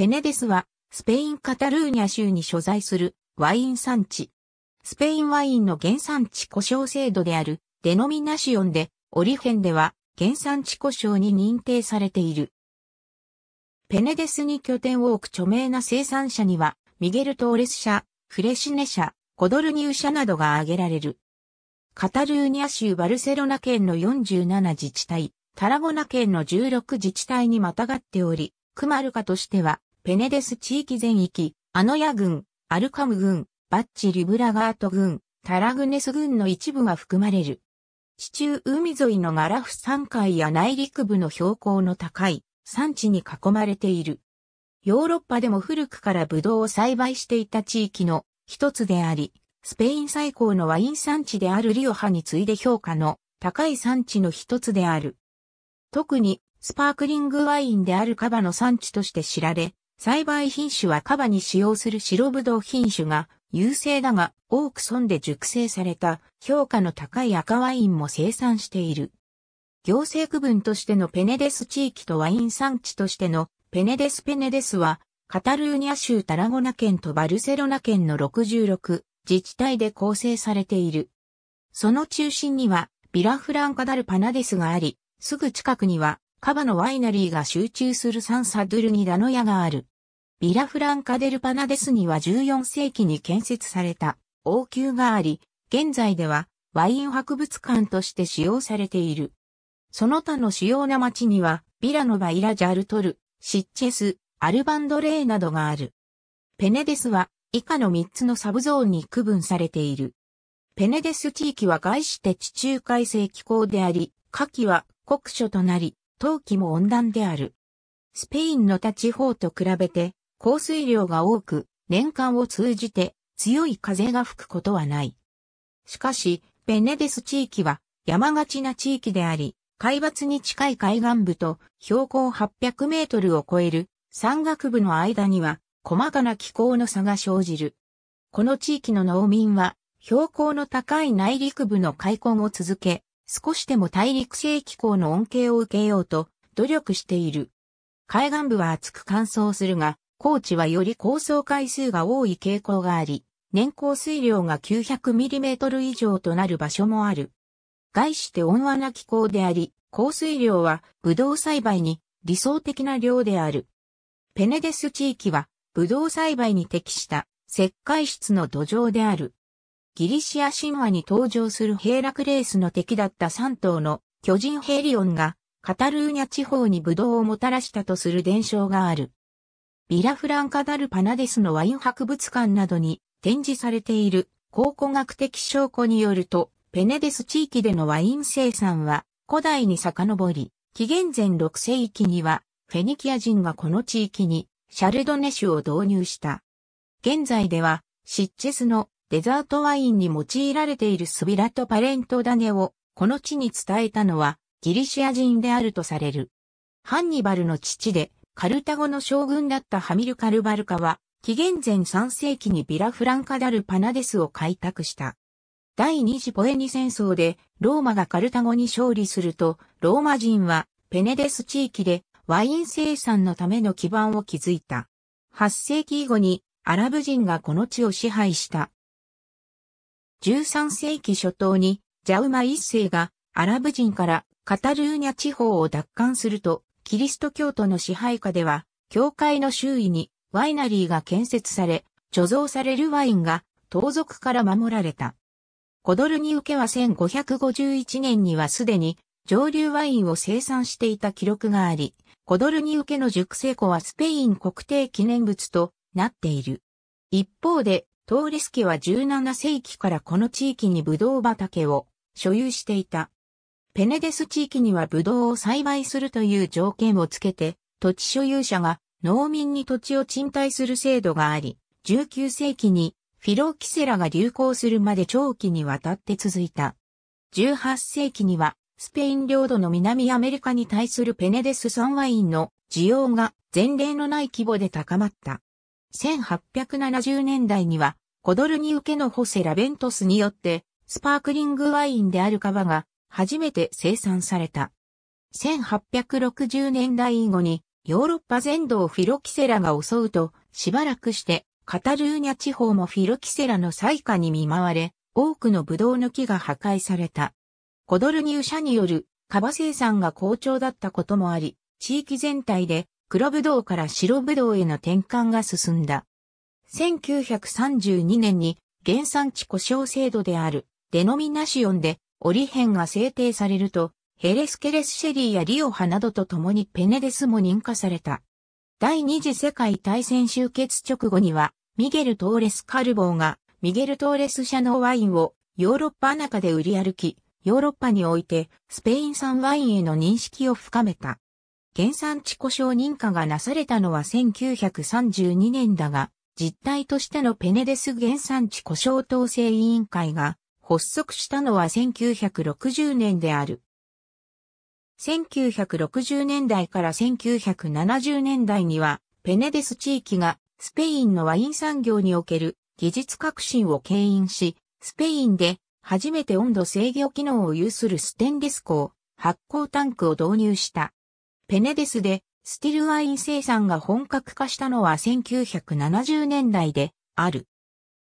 ペネデスは、スペイン・カタルーニャ州に所在するワイン産地。スペインワインの原産地故障制度であるデノミナシオンで、オリフェンでは原産地故障に認定されている。ペネデスに拠点を置く著名な生産者には、ミゲル・トーレス社、フレシネ社、コドルニュー社などが挙げられる。カタルーニャ州バルセロナ県の47自治体、タラゴナ県の16自治体にまたがっており、クマルカとしてはペネデス地域全域、アノヤ郡、アルカム郡、バッチ・リブラガート郡、タラグネス郡の一部が含まれる。地中海沿いのガラフ山海や内陸部の標高の高い山地に囲まれている。ヨーロッパでも古くからブドウを栽培していた地域の一つであり、スペイン最高のワイン産地であるリオハに次いで評価の高い産地の一つである。特にスパークリングワインであるカバの産地として知られ、栽培品種はカバに使用する白ぶどう品種が優勢だが多く損で熟成された評価の高い赤ワインも生産している。行政区分としてのペネデス地域とワイン産地としてのペネデスペネデスはカタルーニャ州タラゴナ県とバルセロナ県の66自治体で構成されている。その中心にはビラフランカダルパナデスがあり、すぐ近くにはカバのワイナリーが集中するサンサドゥルにラノヤがある。ビラフランカデルパナデスには14世紀に建設された王宮があり、現在ではワイン博物館として使用されている。その他の主要な町には、ビラノバイラジャルトル、シッチェス、アルバンドレーなどがある。ペネデスは以下の3つのサブゾーンに区分されている。ペネデス地域は外して地中海性気候であり、夏季は国所となり、冬季も温暖である。スペインの他地方と比べて、降水量が多く、年間を通じて強い風が吹くことはない。しかし、ベネデス地域は山がちな地域であり、海抜に近い海岸部と標高800メートルを超える山岳部の間には細かな気候の差が生じる。この地域の農民は標高の高い内陸部の開墾を続け、少しでも大陸性気候の恩恵を受けようと努力している。海岸部は厚く乾燥するが、高地はより高層回数が多い傾向があり、年降水量が 900mm 以上となる場所もある。外して温和な気候であり、降水量はブドウ栽培に理想的な量である。ペネデス地域はブドウ栽培に適した石灰質の土壌である。ギリシア神話に登場するヘイラクレースの敵だった3頭の巨人ヘリオンがカタルーニャ地方にブドウをもたらしたとする伝承がある。ビラフランカダルパナデスのワイン博物館などに展示されている考古学的証拠によると、ペネデス地域でのワイン生産は古代に遡り、紀元前6世紀にはフェニキア人がこの地域にシャルドネ酒を導入した。現在ではシッチェスのデザートワインに用いられているスビラとパレントダネをこの地に伝えたのはギリシア人であるとされる。ハンニバルの父でカルタゴの将軍だったハミルカル・バルカは紀元前3世紀にビラフランカダル・パナデスを開拓した。第二次ポエニ戦争でローマがカルタゴに勝利するとローマ人はペネデス地域でワイン生産のための基盤を築いた。8世紀以後にアラブ人がこの地を支配した13世紀初頭にジャウマ一世がアラブ人からカタルーニャ地方を奪還すると、キリスト教徒の支配下では、教会の周囲にワイナリーが建設され、貯蔵されるワインが盗賊から守られた。コドルニウケは1551年にはすでに上流ワインを生産していた記録があり、コドルニウケの熟成庫はスペイン国定記念物となっている。一方で、トーレス家は17世紀からこの地域にブドウ畑を所有していた。ペネデス地域にはブドウを栽培するという条件をつけて、土地所有者が農民に土地を賃貸する制度があり、19世紀にフィロキセラが流行するまで長期にわたって続いた。18世紀にはスペイン領土の南アメリカに対するペネデス産ワインの需要が前例のない規模で高まった。1870年代には、コドルニ受けのホセラベントスによって、スパークリングワインであるカバが初めて生産された。1860年代以後にヨーロッパ全土をフィロキセラが襲うと、しばらくしてカタルーニャ地方もフィロキセラの災禍に見舞われ、多くのブドウの木が破壊された。コドルニウ社によるカバ生産が好調だったこともあり、地域全体で黒ぶどうから白ぶどうへの転換が進んだ。1932年に原産地故障制度であるデノミナシオンでオリヘンが制定されると、ヘレスケレスシェリーやリオハなどと共にペネデスも認可された。第二次世界大戦終結直後には、ミゲル・トーレス・カルボーが、ミゲル・トーレス社のワインをヨーロッパ中で売り歩き、ヨーロッパにおいてスペイン産ワインへの認識を深めた。原産地故障認可がなされたのは1932年だが、実態としてのペネデス原産地故障統制委員会が発足したのは1960年である。1960年代から1970年代には、ペネデス地域がスペインのワイン産業における技術革新を牽引し、スペインで初めて温度制御機能を有するステンレス鋼、発酵タンクを導入した。ペネデスでスティルワイン生産が本格化したのは1970年代である。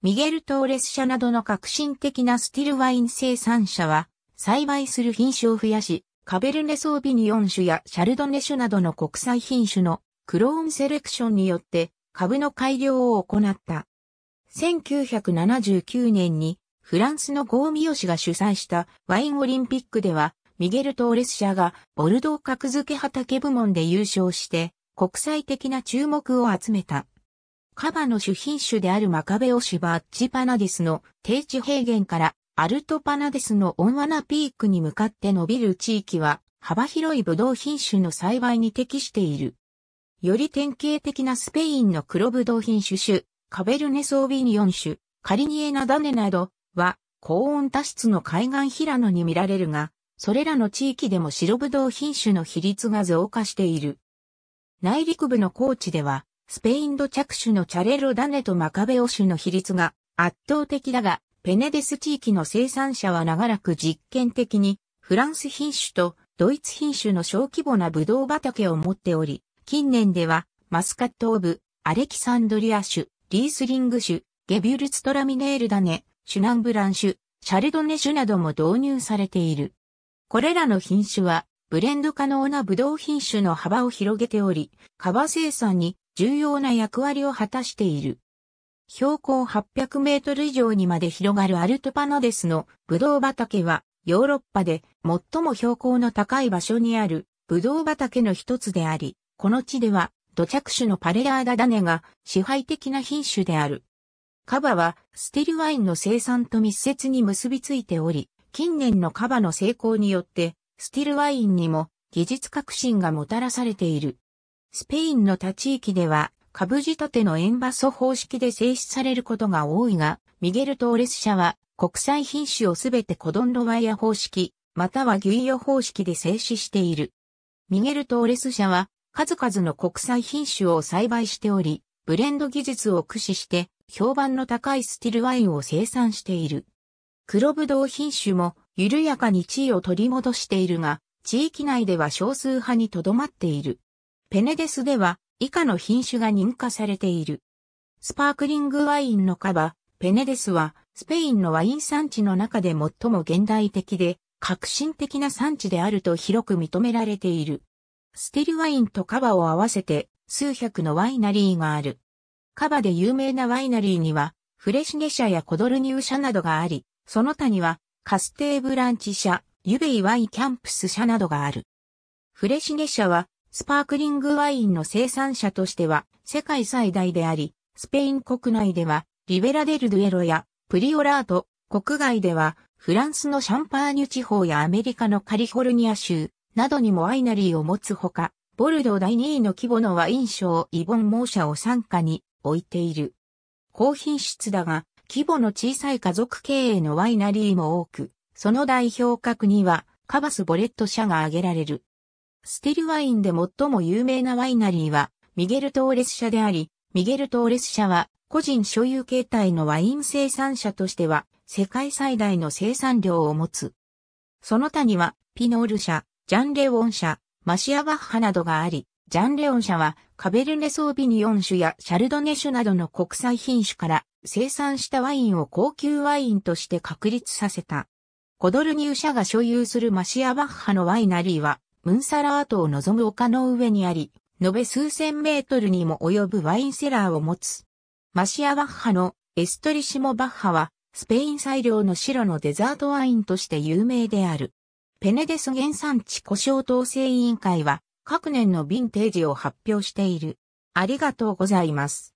ミゲル・トーレス社などの革新的なスティルワイン生産者は、栽培する品種を増やし、カベルネ・ソービニオン種やシャルドネ種などの国際品種のクローンセレクションによって株の改良を行った。1979年にフランスのゴーミヨシが主催したワインオリンピックではミゲル・トーレス社がボルドー格付け畑部門で優勝して国際的な注目を集めた。カバの主品種であるマカベオシバッチパナディスの低地平原からアルトパナディスのオンワナピークに向かって伸びる地域は幅広いブドウ品種の栽培に適している。より典型的なスペインの黒ブドウ品種種、カベルネソービニオン種、カリニエナダネなどは高温多湿の海岸平野に見られるが、それらの地域でも白ぶどう品種の比率が増加している。内陸部の高地では、スペイン土着種のチャレロダネとマカベオ種の比率が圧倒的だが、ペネデス地域の生産者は長らく実験的に、フランス品種とドイツ品種の小規模なブドウ畑を持っており、近年では、マスカットオブ、アレキサンドリア種、リースリング種、ゲビュルツトラミネールダネ、シュナンブラン種、シャルドネ種なども導入されている。これらの品種は、ブレンド可能なブドウ品種の幅を広げており、カバ生産に重要な役割を果たしている。標高800メートル以上にまで広がるアルトパナデスのブドウ畑は、ヨーロッパで最も標高の高い場所にあるブドウ畑の一つであり、この地では土着種のパレラーダダネが支配的な品種である。カバはステルワインの生産と密接に結びついており、近年のカバの成功によって、スティルワインにも技術革新がもたらされている。スペインの他地域では、株仕立てのエンバソ方式で製出されることが多いが、ミゲル・トーレス社は、国際品種をすべてコドンロワイヤ方式、またはギュイヨ方式で静止している。ミゲル・トーレス社は、数々の国際品種を栽培しており、ブレンド技術を駆使して、評判の高いスティルワインを生産している。黒ぶどう品種も緩やかに地位を取り戻しているが、地域内では少数派にとどまっている。ペネデスでは以下の品種が認可されている。スパークリングワインのカバ、ペネデスはスペインのワイン産地の中で最も現代的で革新的な産地であると広く認められている。ステルワインとカバを合わせて数百のワイナリーがある。カバで有名なワイナリーにはフレシネ社やコドルニュー社などがあり、その他には、カステーブランチ社、ユベイワイキャンプス社などがある。フレシネ社は、スパークリングワインの生産者としては、世界最大であり、スペイン国内では、リベラデルドゥエロや、プリオラート、国外では、フランスのシャンパーニュ地方やアメリカのカリフォルニア州などにもワイナリーを持つほか、ボルドー第2位の規模のワイン賞イボン・モーシャを傘下に置いている。高品質だが、規模の小さい家族経営のワイナリーも多く、その代表格にはカバスボレット社が挙げられる。ステルワインで最も有名なワイナリーはミゲル・トーレス社であり、ミゲル・トーレス社は個人所有形態のワイン生産者としては世界最大の生産量を持つ。その他にはピノール社、ジャンレオン社、マシアバッハなどがあり、ジャンレオン社はカベルネ・ソービニオン種やシャルドネ種などの国際品種から生産したワインを高級ワインとして確立させた。コドルニュー社が所有するマシアバッハのワイナリーは、ムンサラートを望む丘の上にあり、延べ数千メートルにも及ぶワインセラーを持つ。マシアバッハのエストリシモバッハは、スペイン最良の白のデザートワインとして有名である。ペネデス原産地故障統制委員会は、各年のヴィンテージを発表している。ありがとうございます。